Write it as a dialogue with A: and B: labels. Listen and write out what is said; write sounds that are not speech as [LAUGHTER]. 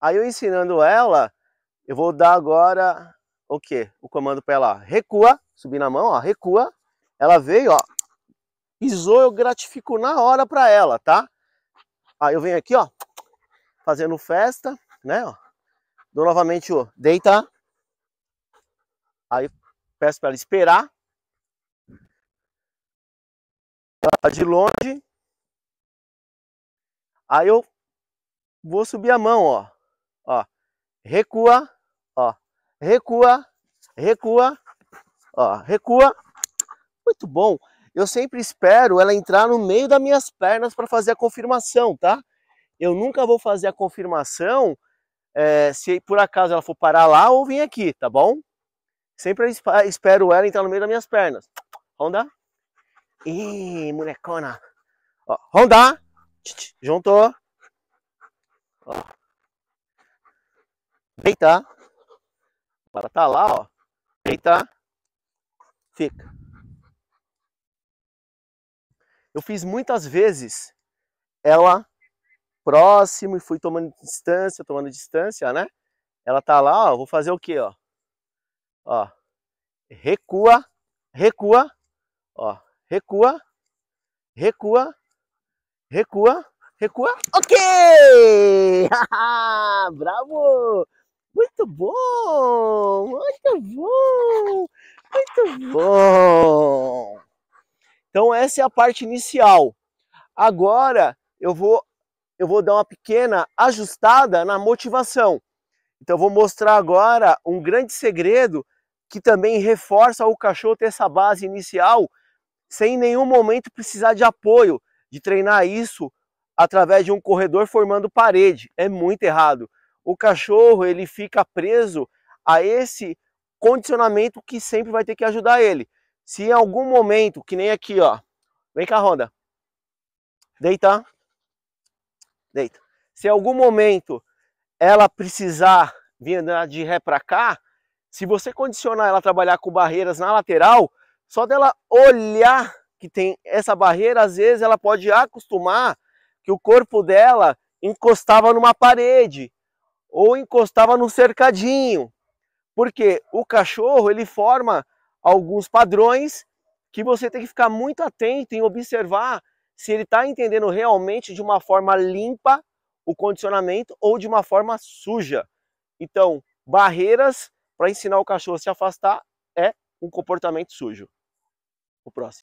A: Aí eu ensinando ela, eu vou dar agora o que? O comando para ela, ó, recua, subir na mão, ó, recua. Ela veio, ó, pisou, eu gratifico na hora para ela, tá? Aí eu venho aqui, ó, fazendo festa, né, ó. Dou novamente o deita. Aí peço para ela esperar. Ela tá de longe. Aí eu vou subir a mão, ó ó, recua, ó, recua, recua, ó, recua. Muito bom. Eu sempre espero ela entrar no meio das minhas pernas para fazer a confirmação, tá? Eu nunca vou fazer a confirmação é, se por acaso ela for parar lá ou vir aqui, tá bom? Sempre espero ela entrar no meio das minhas pernas. Honda. Ih, molecona. Ó, Honda. Juntou. Deitar. para tá lá, ó. Deitar. Fica. Eu fiz muitas vezes ela próximo e fui tomando distância, tomando distância, né? Ela tá lá, ó. Vou fazer o quê, ó? Ó. Recua, recua, ó. Recua, recua, recua, recua. Ok! [LAUGHS] Bravo! bom, muito bom, muito bom. Então essa é a parte inicial. Agora eu vou eu vou dar uma pequena ajustada na motivação. Então eu vou mostrar agora um grande segredo que também reforça o cachorro ter essa base inicial sem em nenhum momento precisar de apoio, de treinar isso através de um corredor formando parede. É muito errado o cachorro ele fica preso a esse condicionamento que sempre vai ter que ajudar ele. Se em algum momento, que nem aqui, ó. Vem cá, Ronda. Deita. Deita. Se em algum momento ela precisar vir andar de ré para cá, se você condicionar ela a trabalhar com barreiras na lateral, só dela olhar que tem essa barreira, às vezes ela pode acostumar que o corpo dela encostava numa parede ou encostava no cercadinho. Porque o cachorro, ele forma alguns padrões que você tem que ficar muito atento em observar se ele está entendendo realmente de uma forma limpa o condicionamento ou de uma forma suja. Então, barreiras para ensinar o cachorro a se afastar é um comportamento sujo. O próximo.